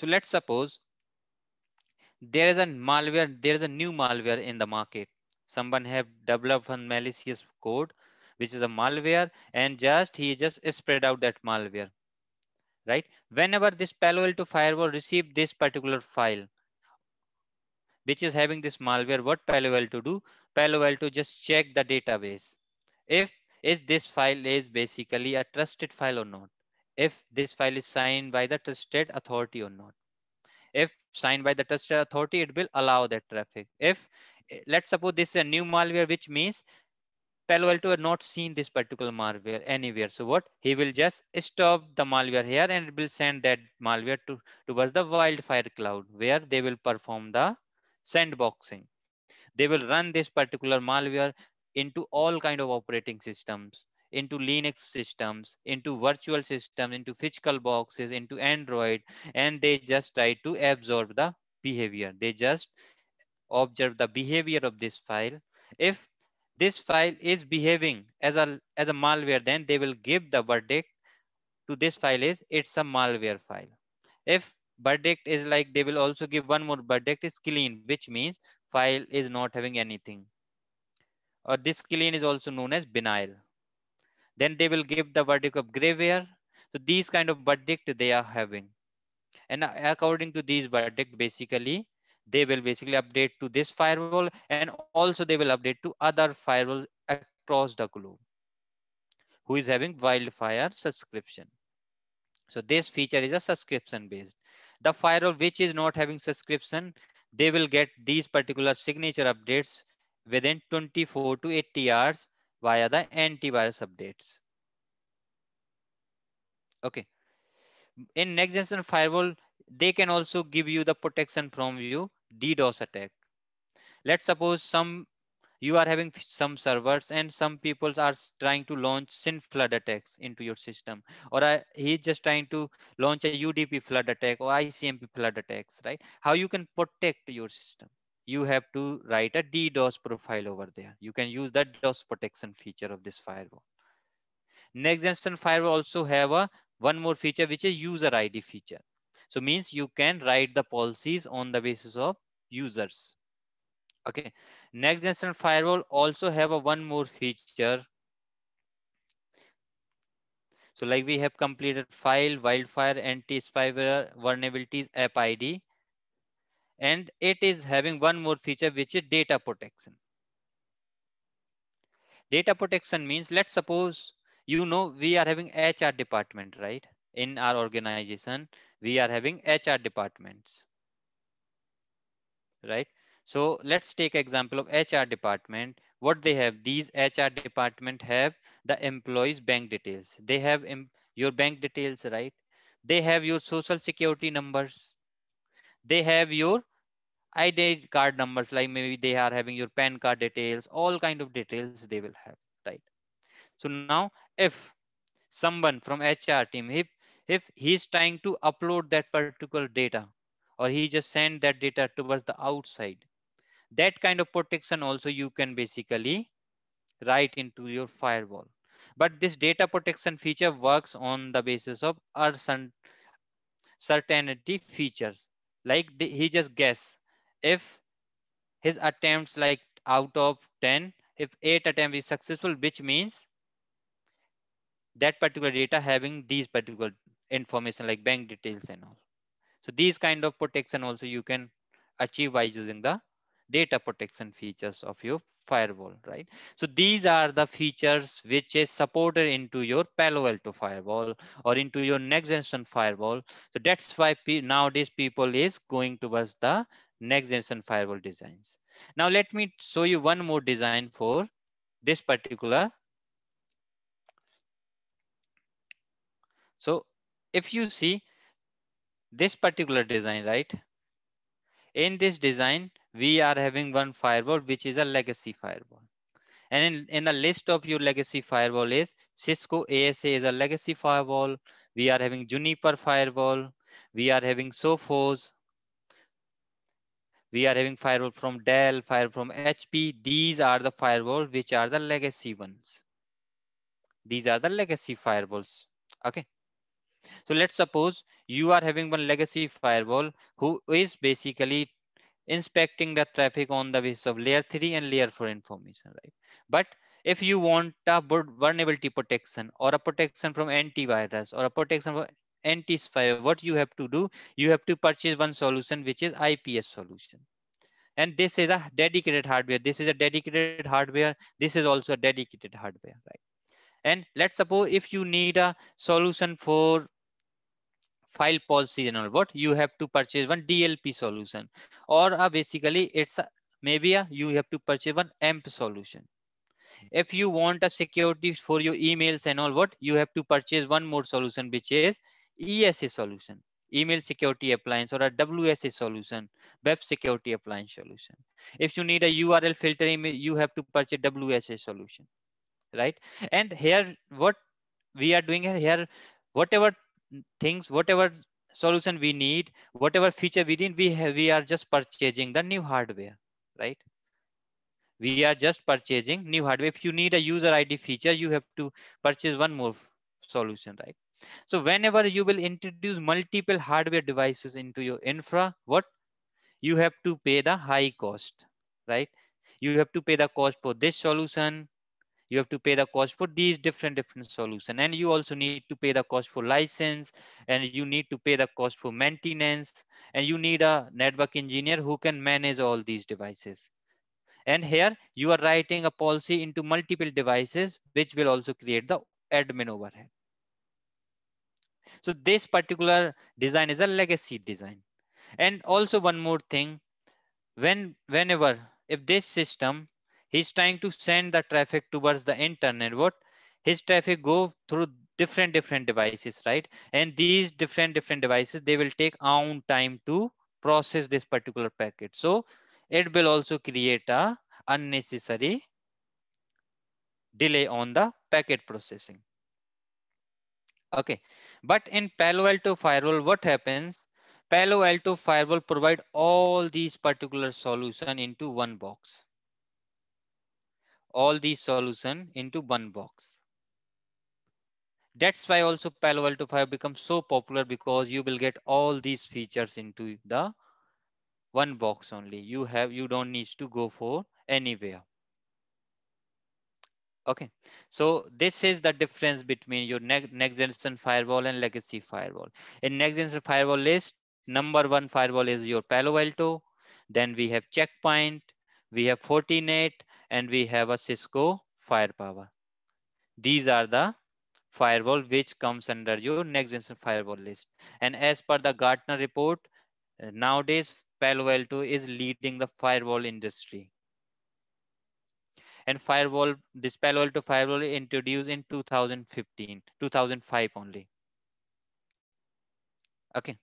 so let's suppose there is a malware there is a new malware in the market someone have developed a malicious code which is a malware and just he just spread out that malware right whenever this palo alto firewall receive this particular file which is having this malware what palo alto do Palo Alto just check the database. If is this file is basically a trusted file or not? If this file is signed by the trusted authority or not? If signed by the trusted authority, it will allow that traffic. If let's suppose this is a new malware, which means Palo Alto had not seen this particular malware anywhere. So what he will just stop the malware here and it will send that malware to towards the wildfire cloud where they will perform the sandboxing they will run this particular malware into all kind of operating systems into linux systems into virtual systems into physical boxes into android and they just try to absorb the behavior they just observe the behavior of this file if this file is behaving as a as a malware then they will give the verdict to this file is it's a malware file if verdict is like they will also give one more verdict is clean which means file is not having anything. Or this clean is also known as benign. Then they will give the verdict of graveyard. So these kind of verdict they are having. And according to these verdict, basically, they will basically update to this firewall and also they will update to other firewalls across the globe who is having wildfire subscription. So this feature is a subscription based. The firewall which is not having subscription, they will get these particular signature updates within 24 to 80 hours via the antivirus updates. Okay. In next generation firewall, they can also give you the protection from you DDoS attack. Let's suppose some you are having some servers and some people are trying to launch SYN flood attacks into your system, or he he's just trying to launch a UDP flood attack or ICMP flood attacks, right? How you can protect your system? You have to write a DDoS profile over there. You can use that DDoS protection feature of this firewall. Next generation firewall also have a one more feature which is user ID feature. So means you can write the policies on the basis of users. Okay, Next generation firewall also have a one more feature. So like we have completed file, wildfire, anti-spyware, vulnerabilities, app ID. And it is having one more feature, which is data protection. Data protection means, let's suppose, you know, we are having HR department, right? In our organization, we are having HR departments, right? So let's take example of HR department. What they have, these HR department have the employees bank details. They have your bank details, right? They have your social security numbers. They have your ID card numbers, like maybe they are having your PAN card details, all kind of details they will have, right? So now if someone from HR team, if, if he's trying to upload that particular data or he just send that data towards the outside, that kind of protection also you can basically write into your firewall. But this data protection feature works on the basis of certainty features. Like the, he just guess if his attempts like out of 10, if eight attempt is successful, which means that particular data having these particular information like bank details and all. So these kind of protection also you can achieve by using the data protection features of your firewall, right? So these are the features which is supported into your Palo Alto firewall or into your next generation firewall. So that's why nowadays people is going towards the next generation firewall designs. Now let me show you one more design for this particular. So if you see this particular design, right? In this design, we are having one firewall, which is a legacy firewall. And in, in the list of your legacy firewall is Cisco ASA is a legacy firewall. We are having Juniper firewall. We are having Sophos. We are having firewall from Dell, firewall from HP. These are the firewalls which are the legacy ones. These are the legacy firewalls. Okay. So let's suppose you are having one legacy firewall who is basically inspecting the traffic on the basis of layer 3 and layer 4 information, right? But if you want a vulnerability protection or a protection from antivirus or a protection from anti what you have to do, you have to purchase one solution, which is IPS solution. And this is a dedicated hardware. This is a dedicated hardware. This is also a dedicated hardware, right? And let's suppose if you need a solution for file policy and all what you have to purchase one DLP solution or uh, basically it's a, maybe a, uh, you have to purchase one AMP solution. If you want a security for your emails and all what you have to purchase one more solution which is ESA solution email security appliance or a WSA solution, web security appliance solution. If you need a URL filtering, you have to purchase WSA solution, right? And here, what we are doing here, whatever things whatever solution we need whatever feature we need we have, we are just purchasing the new hardware right we are just purchasing new hardware if you need a user id feature you have to purchase one more solution right so whenever you will introduce multiple hardware devices into your infra what you have to pay the high cost right you have to pay the cost for this solution you have to pay the cost for these different different solution and you also need to pay the cost for license and you need to pay the cost for maintenance and you need a network engineer who can manage all these devices and here you are writing a policy into multiple devices which will also create the admin overhead so this particular design is a legacy design and also one more thing when whenever if this system He's trying to send the traffic towards the internet. What his traffic go through different different devices, right? And these different different devices they will take own time to process this particular packet. So it will also create a unnecessary delay on the packet processing. Okay, but in Palo Alto firewall, what happens? Palo Alto firewall provide all these particular solution into one box all these solution into one box. That's why also Palo Alto 5 becomes so popular because you will get all these features into the one box only. You have you don't need to go for anywhere. Okay, so this is the difference between your next next generation firewall and legacy firewall. In next generation firewall list, number one firewall is your Palo Alto. Then we have Checkpoint, we have Fortinet, and we have a Cisco firepower. These are the firewall which comes under your next generation firewall list. And as per the Gartner report, uh, nowadays Palo Alto is leading the firewall industry. And firewall, this Palo Alto firewall introduced in 2015, 2005 only. Okay.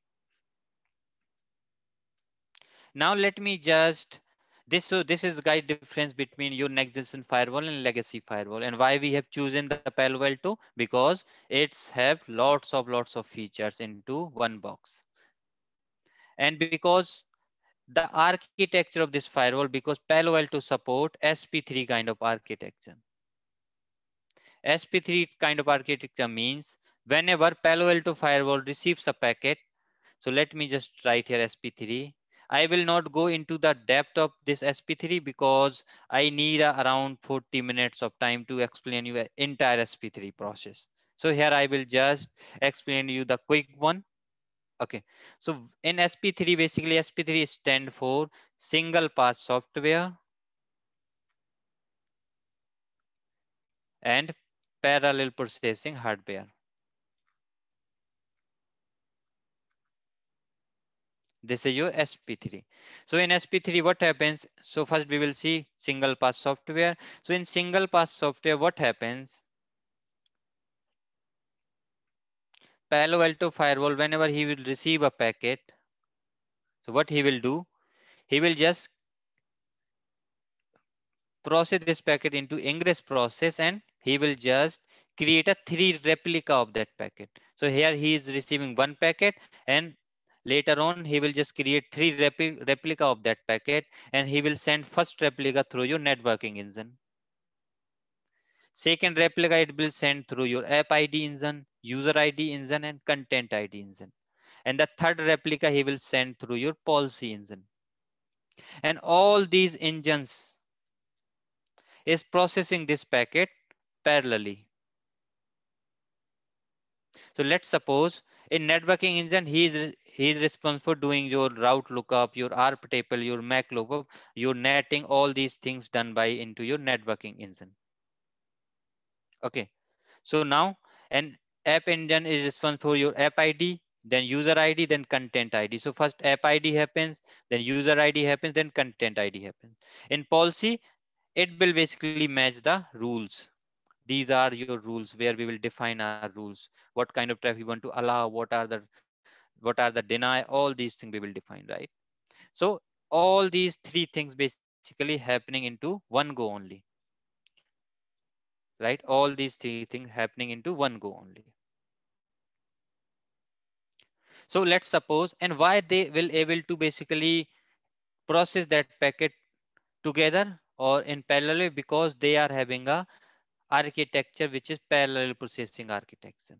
Now let me just this so this is guide difference between your next generation firewall and legacy firewall, and why we have chosen the Palo Alto because it's have lots of lots of features into one box, and because the architecture of this firewall because Palo Alto support SP3 kind of architecture. SP3 kind of architecture means whenever Palo Alto firewall receives a packet, so let me just write here SP3 I will not go into the depth of this SP3 because I need uh, around 40 minutes of time to explain you entire SP3 process. So here I will just explain you the quick one. Okay, so in SP3, basically SP3 stand for single pass software and parallel processing hardware. This is your SP3. So in SP3, what happens? So first we will see single pass software. So in single pass software, what happens? Palo Alto firewall, whenever he will receive a packet, so what he will do? He will just process this packet into ingress process and he will just create a three replica of that packet. So here he is receiving one packet and Later on, he will just create three replica of that packet and he will send first replica through your networking engine. Second replica, it will send through your app ID engine, user ID engine and content ID engine. And the third replica, he will send through your policy engine. And all these engines is processing this packet parallelly. So let's suppose in networking engine, he is he is responsible for doing your route lookup, your ARP table, your MAC lookup, your netting, all these things done by into your networking engine. Okay. So now an app engine is responsible for your app ID, then user ID, then content ID. So first app ID happens, then user ID happens, then content ID happens. In policy, it will basically match the rules. These are your rules where we will define our rules. What kind of traffic we want to allow? What are the what are the deny, all these things we will define, right? So all these three things basically happening into one go only, right? All these three things happening into one go only. So let's suppose, and why they will able to basically process that packet together or in parallel because they are having a architecture which is parallel processing architecture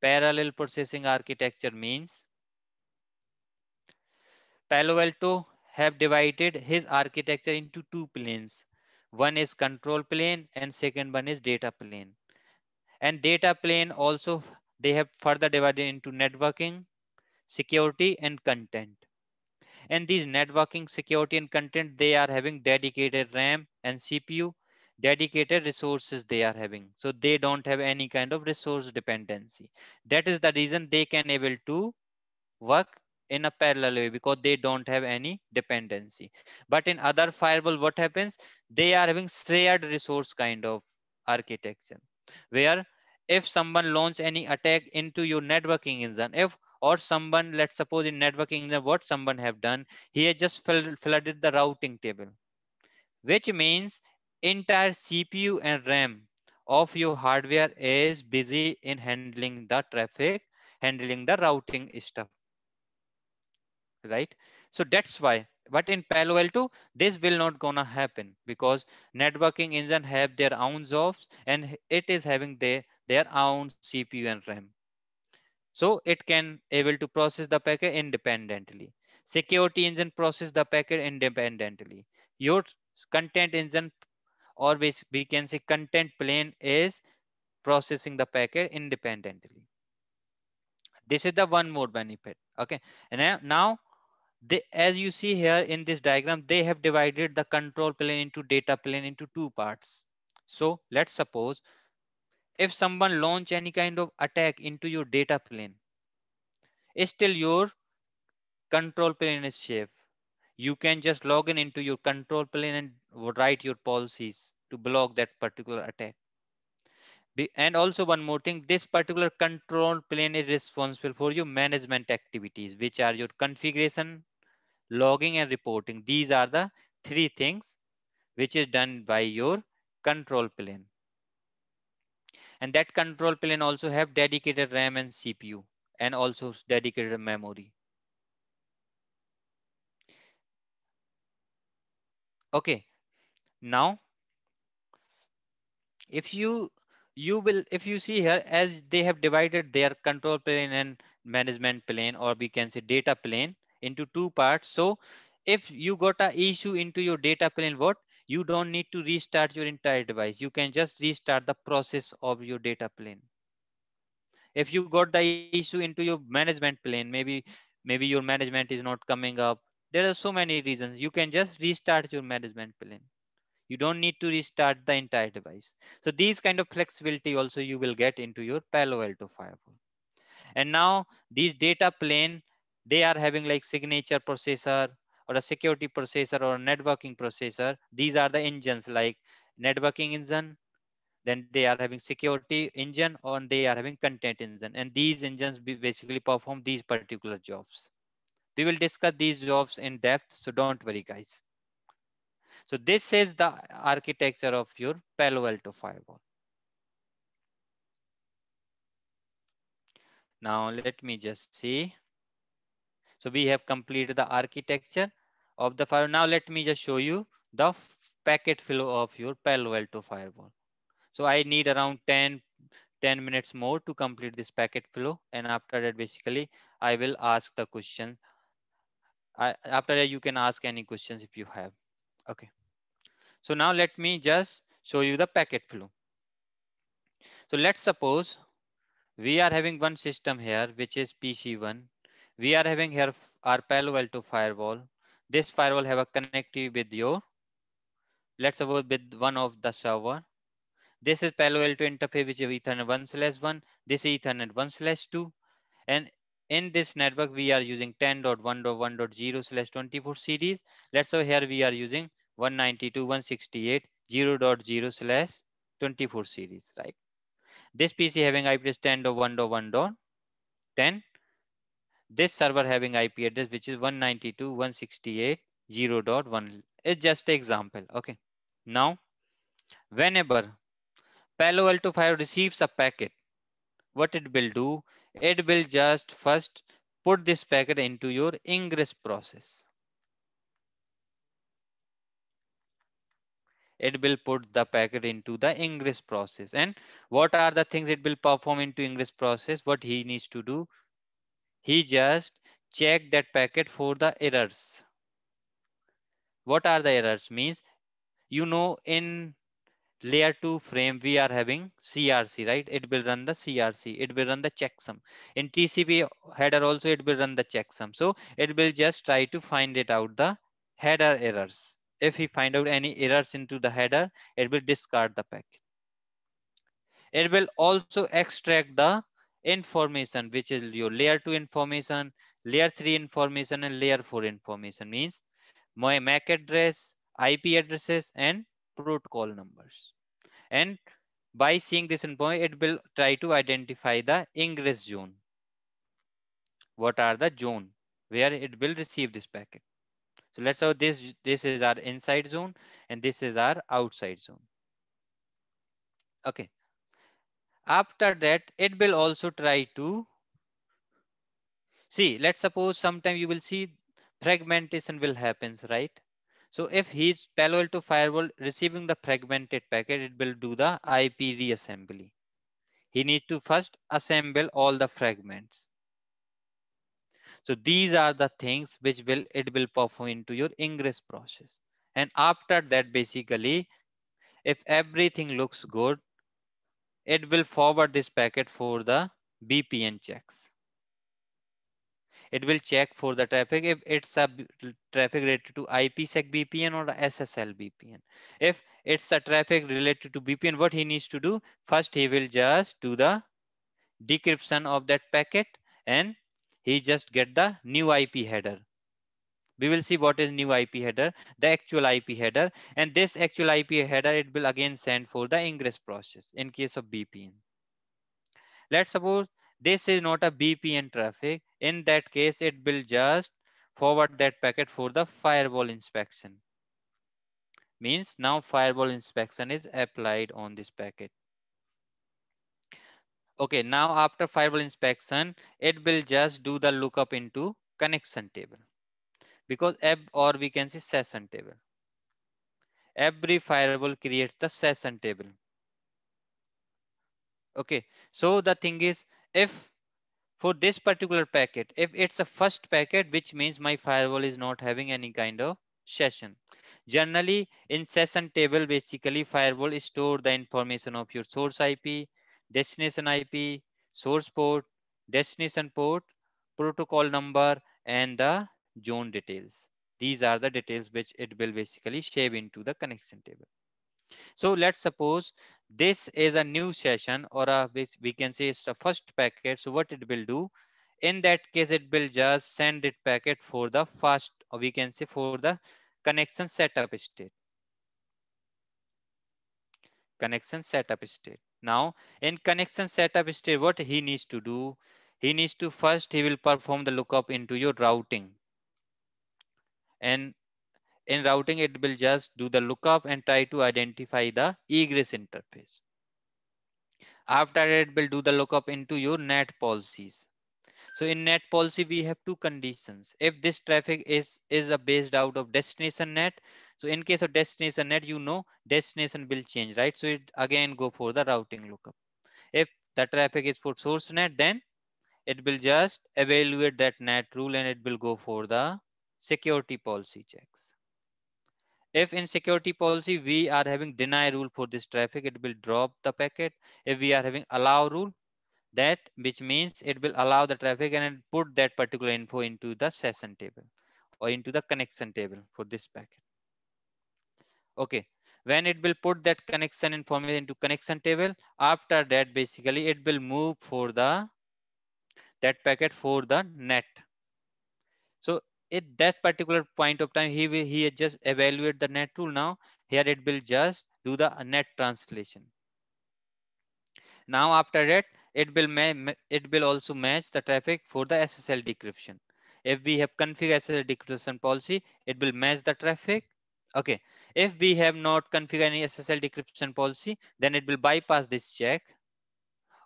parallel processing architecture means. Palo Alto have divided his architecture into two planes. One is control plane and second one is data plane. And data plane also they have further divided into networking, security and content. And these networking, security and content, they are having dedicated RAM and CPU dedicated resources they are having so they don't have any kind of resource dependency that is the reason they can able to work in a parallel way because they don't have any dependency but in other firewall what happens they are having shared resource kind of architecture where if someone launch any attack into your networking engine if or someone let's suppose in networking engine what someone have done he has just flooded the routing table which means entire CPU and RAM of your hardware is busy in handling the traffic, handling the routing stuff, right? So that's why, but in Palo Alto, this will not gonna happen because networking engine have their own jobs and it is having their, their own CPU and RAM. So it can able to process the packet independently. Security engine process the packet independently. Your content engine or we can say content plane is processing the packet independently. This is the one more benefit. Okay. And now they, as you see here in this diagram, they have divided the control plane into data plane into two parts. So let's suppose if someone launch any kind of attack into your data plane, still your control plane is safe you can just log in into your control plane and write your policies to block that particular attack. And also one more thing, this particular control plane is responsible for your management activities, which are your configuration, logging and reporting. These are the three things which is done by your control plane. And that control plane also have dedicated RAM and CPU and also dedicated memory. Okay. Now, if you you will if you see here as they have divided their control plane and management plane or we can say data plane into two parts so if you got a issue into your data plane what you don't need to restart your entire device you can just restart the process of your data plane if you got the issue into your management plane maybe maybe your management is not coming up there are so many reasons you can just restart your management plane. you don't need to restart the entire device so these kind of flexibility also you will get into your palo alto firewall and now these data plane they are having like signature processor or a security processor or networking processor these are the engines like networking engine then they are having security engine or they are having content engine and these engines basically perform these particular jobs we will discuss these jobs in depth, so don't worry, guys. So this is the architecture of your Palo Alto firewall. Now let me just see. So we have completed the architecture of the firewall. Now let me just show you the packet flow of your Palo Alto firewall. So I need around 10, 10 minutes more to complete this packet flow. And after that, basically, I will ask the question I, after that, you can ask any questions if you have. Okay. So now let me just show you the packet flow. So let's suppose we are having one system here, which is PC1. We are having here our Palo Alto firewall. This firewall have a connectivity with your, let's suppose with one of the server. This is Palo Alto interface, which is Ethernet 1 slash 1. This is Ethernet 1 slash 2. And in this network, we are using 10.1.1.0 slash 24 series. Let's say here we are using 192.168.0.0 slash 24 series, right? This PC having IP address 10.1.1.10. This server having IP address, which is 192.168.0.1. It's just an example, okay? Now, whenever Palo Alto 5 receives a packet, what it will do, it will just first put this packet into your ingress process. It will put the packet into the ingress process. And what are the things it will perform into ingress process? What he needs to do? He just check that packet for the errors. What are the errors means? You know, in layer 2 frame we are having crc right it will run the crc it will run the checksum in tcp header also it will run the checksum so it will just try to find it out the header errors if he find out any errors into the header it will discard the packet it will also extract the information which is your layer 2 information layer 3 information and layer 4 information means my mac address ip addresses and protocol numbers. And by seeing this endpoint, it will try to identify the ingress zone. What are the zone where it will receive this packet? So let's say this, this is our inside zone and this is our outside zone. Okay. After that, it will also try to see, let's suppose sometime you will see fragmentation will happens, right? So if he's Palo Alto firewall receiving the fragmented packet, it will do the IP reassembly. He needs to first assemble all the fragments. So these are the things which will it will perform into your ingress process. And after that, basically, if everything looks good, it will forward this packet for the BPN checks. It will check for the traffic if it's a traffic related to IPsec VPN or SSL VPN. If it's a traffic related to VPN, what he needs to do? First, he will just do the decryption of that packet and he just get the new IP header. We will see what is new IP header, the actual IP header, and this actual IP header, it will again send for the ingress process in case of VPN. Let's suppose this is not a VPN traffic. In that case, it will just forward that packet for the firewall inspection. Means now firewall inspection is applied on this packet. Okay, now after firewall inspection, it will just do the lookup into connection table because or we can say session table. Every firewall creates the session table. Okay, so the thing is if for this particular packet, if it's a first packet, which means my firewall is not having any kind of session. Generally, in session table, basically firewall store the information of your source IP, destination IP, source port, destination port, protocol number, and the zone details. These are the details which it will basically save into the connection table. So let's suppose this is a new session or a, we can say it's the first packet. So what it will do? In that case, it will just send it packet for the first, or we can say for the connection setup state. Connection setup state. Now in connection setup state, what he needs to do? He needs to first, he will perform the lookup into your routing. And in routing, it will just do the lookup and try to identify the egress interface. After it will do the lookup into your net policies. So in net policy, we have two conditions. If this traffic is, is based out of destination net, so in case of destination net, you know destination will change, right? So it again go for the routing lookup. If the traffic is for source net, then it will just evaluate that net rule and it will go for the security policy checks. If in security policy, we are having deny rule for this traffic, it will drop the packet. If we are having allow rule, that which means it will allow the traffic and put that particular info into the session table or into the connection table for this packet. Okay, when it will put that connection information into connection table, after that, basically it will move for the that packet for the net at that particular point of time, he will, he just evaluate the net rule. Now here it will just do the net translation. Now after that, it will it will also match the traffic for the SSL decryption. If we have configured SSL decryption policy, it will match the traffic. Okay. If we have not configured any SSL decryption policy, then it will bypass this check.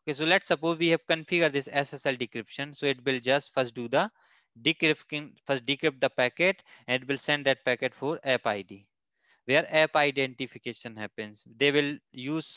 Okay, so let's suppose we have configured this SSL decryption. So it will just first do the decrypting first decrypt the packet and it will send that packet for app id where app identification happens they will use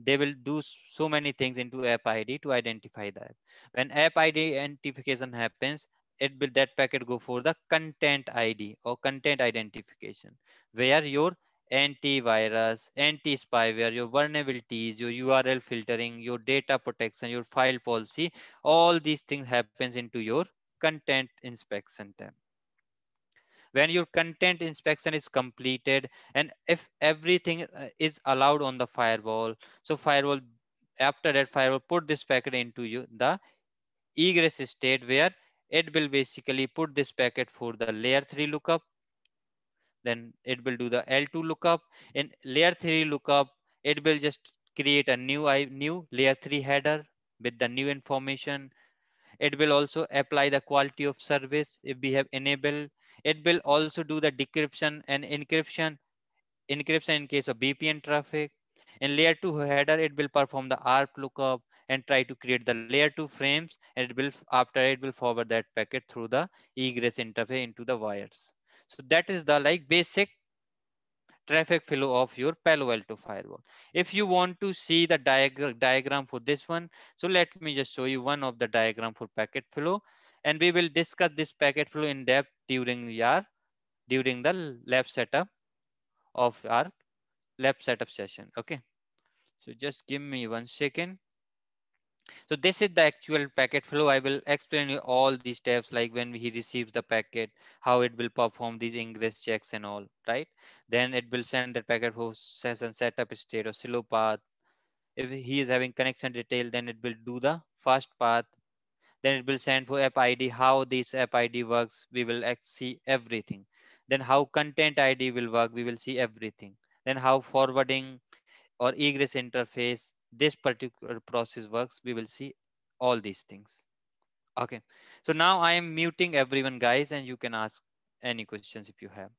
they will do so many things into app id to identify that when app id identification happens it will that packet go for the content id or content identification where your antivirus, anti-spyware, your vulnerabilities, your URL filtering, your data protection, your file policy, all these things happens into your content inspection tab. When your content inspection is completed and if everything uh, is allowed on the firewall, so firewall, after that firewall put this packet into you, the egress state where it will basically put this packet for the layer three lookup. Then it will do the L2 lookup. In layer three lookup, it will just create a new, new layer three header with the new information it will also apply the quality of service if we have enabled. It will also do the decryption and encryption, encryption in case of VPN traffic. In layer two header, it will perform the ARP lookup and try to create the layer two frames. And it will, after it will forward that packet through the egress interface into the wires. So that is the like basic traffic flow of your Palo Alto firewall. If you want to see the diag diagram for this one, so let me just show you one of the diagram for packet flow. And we will discuss this packet flow in depth during our, during the lab setup of our lab setup session. Okay. So just give me one second. So this is the actual packet flow. I will explain you all these steps, like when he receives the packet, how it will perform these ingress checks and all, right? Then it will send the packet and session setup state or slow path. If he is having connection detail, then it will do the fast path. Then it will send for app ID, how this app ID works. We will see everything. Then how content ID will work. We will see everything. Then how forwarding or egress interface this particular process works, we will see all these things. Okay, so now I am muting everyone guys and you can ask any questions if you have.